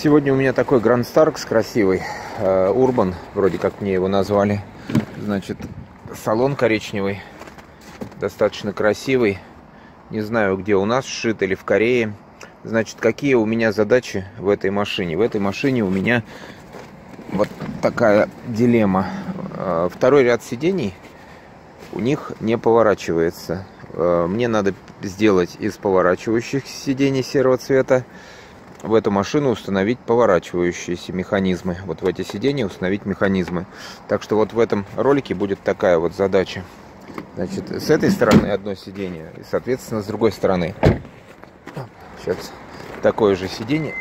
Сегодня у меня такой Grand Starks красивый, э, Урбан, вроде как мне его назвали. Значит, салон коричневый, достаточно красивый. Не знаю, где у нас сшит или в Корее. Значит, какие у меня задачи в этой машине? В этой машине у меня вот такая дилемма. Э, второй ряд сидений у них не поворачивается. Э, мне надо сделать из поворачивающих сидений серого цвета в эту машину установить поворачивающиеся механизмы. Вот в эти сиденья установить механизмы. Так что вот в этом ролике будет такая вот задача. Значит, с этой стороны одно сиденье, и, соответственно, с другой стороны. Сейчас такое же сиденье.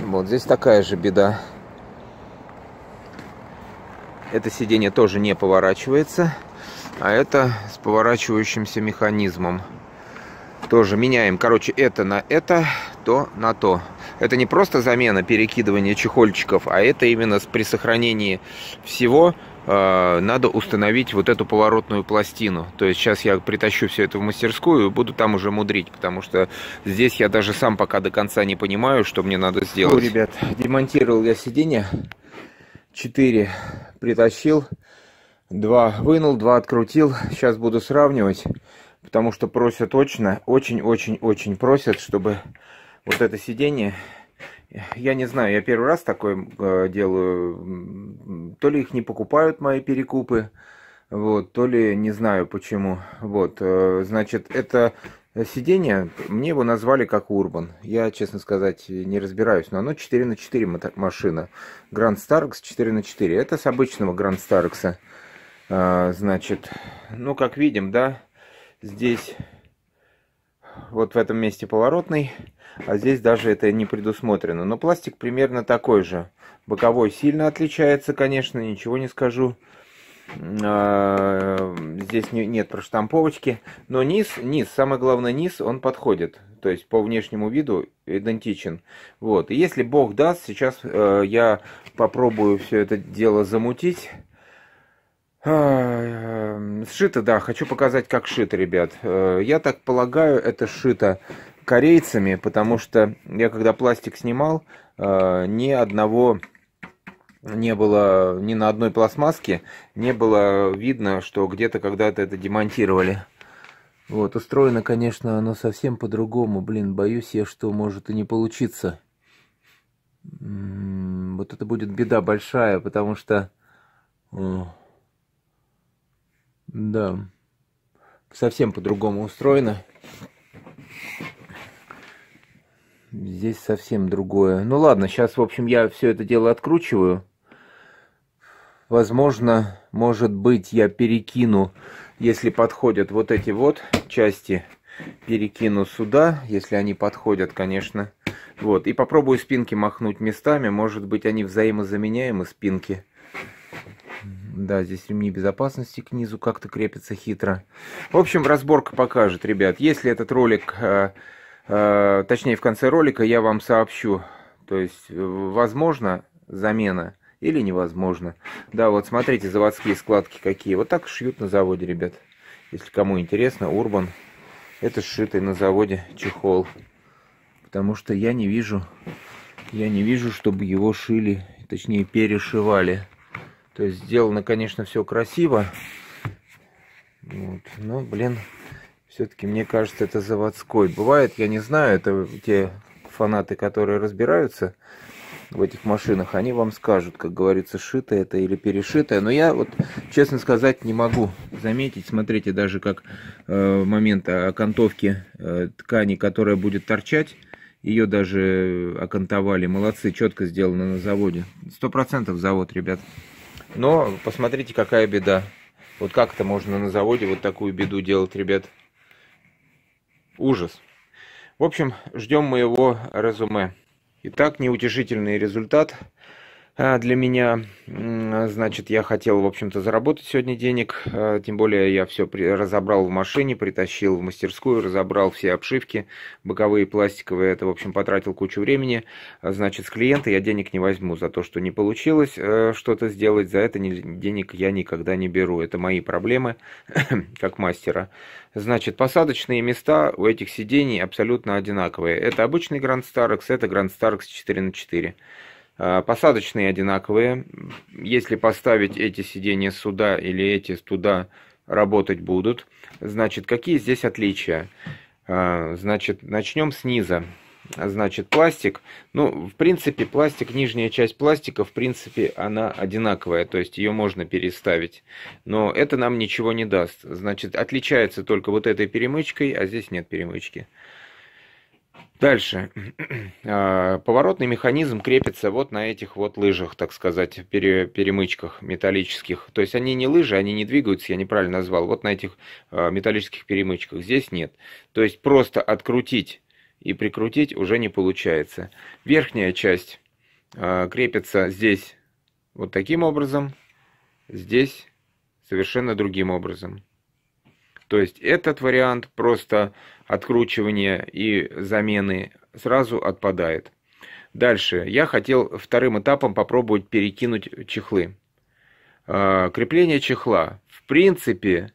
Вот здесь такая же беда. Это сиденье тоже не поворачивается, а это с поворачивающимся механизмом тоже меняем, короче, это на это, то на то. Это не просто замена перекидывания чехольчиков, а это именно при сохранении всего э, надо установить вот эту поворотную пластину. То есть сейчас я притащу все это в мастерскую и буду там уже мудрить, потому что здесь я даже сам пока до конца не понимаю, что мне надо ну, сделать. Ну, ребят, демонтировал я сиденье, 4 притащил, 2 вынул, 2 открутил. Сейчас буду сравнивать потому что просят очень, очень-очень-очень просят, чтобы вот это сиденье, я не знаю, я первый раз такое э, делаю, то ли их не покупают мои перекупы, вот, то ли не знаю почему, вот, э, значит, это сиденье, мне его назвали как Урбан, я, честно сказать, не разбираюсь, но оно 4 на 4 машина, Гранд Старкс 4 на 4, это с обычного Гранд Старкса. Э, значит, ну, как видим, да, здесь вот в этом месте поворотный, а здесь даже это не предусмотрено. Но пластик примерно такой же. Боковой сильно отличается, конечно, ничего не скажу. А, здесь нет проштамповочки, но низ, низ, самое главное низ, он подходит, то есть по внешнему виду идентичен. Вот, и если Бог даст, сейчас э, я попробую все это дело замутить а, эм, сшито, да, хочу показать, как шито, ребят. Э, я так полагаю, это шито корейцами, потому что я когда пластик снимал, э, ни одного не было, ни на одной пластмасске не было видно, что где-то когда-то это демонтировали. Вот, устроено, конечно, оно совсем по-другому. Блин, боюсь я, что может и не получиться. Вот это будет беда большая, потому что... Да. Совсем по-другому устроено. Здесь совсем другое. Ну ладно, сейчас, в общем, я все это дело откручиваю. Возможно, может быть, я перекину, если подходят вот эти вот части, перекину сюда, если они подходят, конечно. Вот, и попробую спинки махнуть местами, может быть, они взаимозаменяемы, спинки. Да, здесь ремни безопасности к низу как-то крепятся хитро. В общем, разборка покажет, ребят. Если этот ролик, э, э, точнее в конце ролика я вам сообщу, то есть э, возможно замена или невозможно. Да, вот смотрите, заводские складки какие. Вот так шьют на заводе, ребят. Если кому интересно, Урбан. Это сшитый на заводе чехол. Потому что я не вижу, я не вижу, чтобы его шили, точнее перешивали. То есть сделано, конечно, все красиво. Вот. Но, блин, все-таки мне кажется, это заводской. Бывает, я не знаю, это те фанаты, которые разбираются в этих машинах, они вам скажут, как говорится, шитое это или перешитое. Но я вот, честно сказать, не могу заметить. Смотрите, даже как э, момент окантовки э, ткани, которая будет торчать, ее даже окантовали. Молодцы, четко сделано на заводе. Сто процентов завод, ребят. Но посмотрите, какая беда. Вот как это можно на заводе вот такую беду делать, ребят? Ужас. В общем, ждем моего резюме. Итак, неутешительный результат. А, для меня. Значит, я хотел, в общем-то, заработать сегодня денег. А, тем более я все разобрал в машине, притащил в мастерскую, разобрал все обшивки, боковые, пластиковые. Это, в общем, потратил кучу времени. А, значит, с клиента я денег не возьму за то, что не получилось э, что-то сделать. За это денег я никогда не беру. Это мои проблемы, как мастера. Значит, посадочные места у этих сидений абсолютно одинаковые. Это обычный Grand Starex, это Grand Starex 4 на 4 а, посадочные одинаковые. Если поставить эти сиденья сюда или эти туда, работать будут. Значит, какие здесь отличия? А, значит, начнем снизу. Значит, пластик. Ну, в принципе, пластик, нижняя часть пластика, в принципе, она одинаковая. То есть, ее можно переставить. Но это нам ничего не даст. Значит, отличается только вот этой перемычкой, а здесь нет перемычки. Дальше. А, поворотный механизм крепится вот на этих вот лыжах, так сказать, пере, перемычках металлических. То есть они не лыжи, они не двигаются, я неправильно назвал, вот на этих а, металлических перемычках. Здесь нет. То есть просто открутить и прикрутить уже не получается. Верхняя часть а, крепится здесь вот таким образом, здесь совершенно другим образом. То есть этот вариант просто откручивания и замены сразу отпадает. Дальше. Я хотел вторым этапом попробовать перекинуть чехлы. А, крепление чехла. В принципе,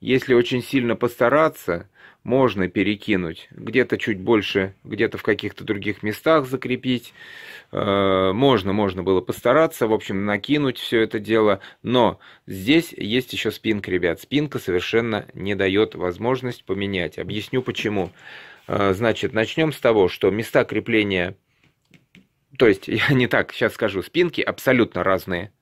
если очень сильно постараться, можно перекинуть. Где-то чуть больше, где-то в каких-то других местах закрепить. Э, можно, можно было постараться, в общем, накинуть все это дело. Но здесь есть еще спинка, ребят. Спинка совершенно не дает возможность поменять. Объясню почему. Э, значит, начнем с того, что места крепления... То есть, я не так сейчас скажу, спинки абсолютно разные.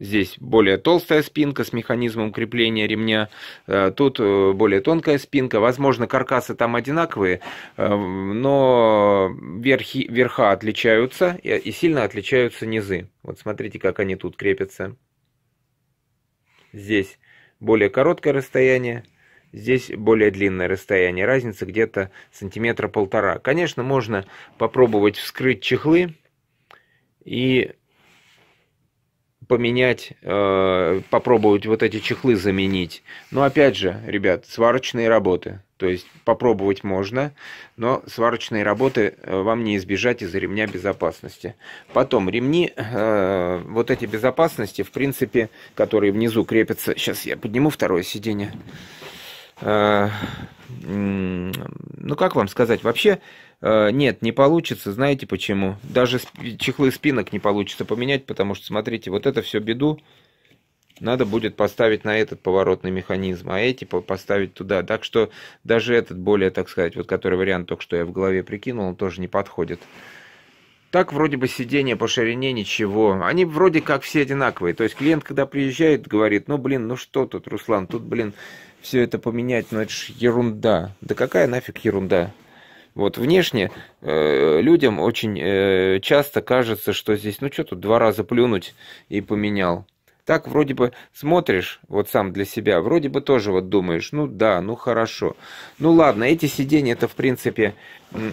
Здесь более толстая спинка с механизмом крепления ремня, э, тут э, более тонкая спинка. Возможно, каркасы там одинаковые, э, но верхи, верха отличаются и сильно отличаются низы. Вот смотрите, как они тут крепятся. Здесь более короткое расстояние, Здесь более длинное расстояние, разница где-то сантиметра полтора. Конечно, можно попробовать вскрыть чехлы и поменять, э, попробовать вот эти чехлы заменить. Но опять же, ребят, сварочные работы. То есть попробовать можно, но сварочные работы э, вам не избежать из-за ремня безопасности. Потом ремни, э, вот эти безопасности, в принципе, которые внизу крепятся. Сейчас я подниму второе сиденье. Э, ну, как вам сказать, вообще Э, нет, не получится, знаете почему? Даже чехлы спинок не получится поменять, потому что, смотрите, вот это все беду надо будет поставить на этот поворотный механизм, а эти поставить туда. Так что даже этот более, так сказать, вот который вариант только что я в голове прикинул, он тоже не подходит. Так вроде бы сиденье по ширине ничего. Они вроде как все одинаковые. То есть клиент, когда приезжает, говорит, ну блин, ну что тут, Руслан, тут, блин, все это поменять, ну это ж ерунда. Да какая нафиг ерунда? Вот внешне э, людям очень э, часто кажется, что здесь, ну что тут два раза плюнуть и поменял. Так вроде бы смотришь вот сам для себя, вроде бы тоже вот думаешь, ну да, ну хорошо. Ну ладно, эти сиденья это в принципе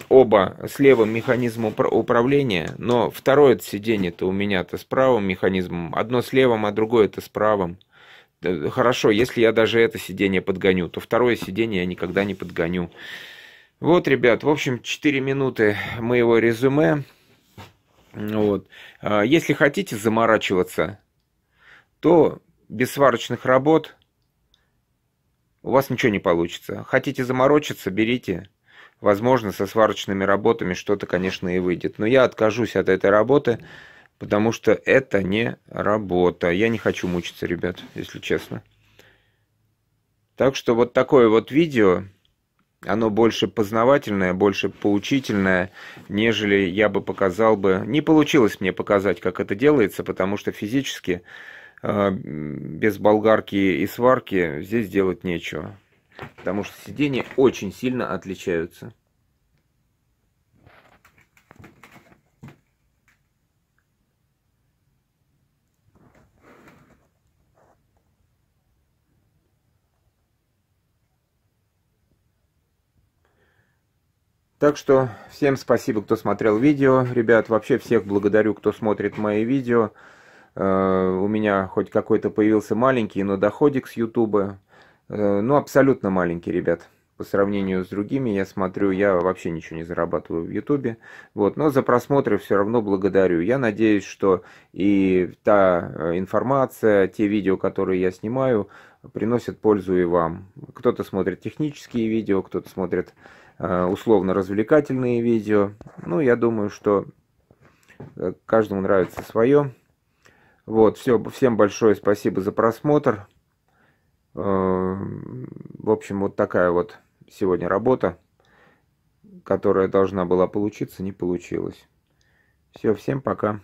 оба с левым механизмом управления, но второе сиденье-то у меня-то с правым механизмом, одно с левым, а другое это с правым. Хорошо, если я даже это сиденье подгоню, то второе сиденье я никогда не подгоню. Вот, ребят, в общем, 4 минуты моего резюме. Вот. А, если хотите заморачиваться, то без сварочных работ у вас ничего не получится. Хотите заморочиться, берите. Возможно, со сварочными работами что-то, конечно, и выйдет. Но я откажусь от этой работы, потому что это не работа. Я не хочу мучиться, ребят, если честно. Так что вот такое вот видео оно больше познавательное, больше поучительное, нежели я бы показал бы. Не получилось мне показать, как это делается, потому что физически э, без болгарки и сварки здесь делать нечего. Потому что сиденья очень сильно отличаются. Так что всем спасибо, кто смотрел видео. Ребят, вообще всех благодарю, кто смотрит мои видео. Э, у меня хоть какой-то появился маленький, но доходик с Ютуба. Э, ну, абсолютно маленький, ребят. По сравнению с другими, я смотрю, я вообще ничего не зарабатываю в Ютубе. Вот, но за просмотры все равно благодарю. Я надеюсь, что и та э, информация, те видео, которые я снимаю, приносят пользу и вам. Кто-то смотрит технические видео, кто-то смотрит Э, условно-развлекательные видео. Ну, я думаю, что э, каждому нравится свое. Вот, все, всем большое спасибо за просмотр. Э, в общем, вот такая вот сегодня работа, которая должна была получиться, не получилась. Все, всем пока.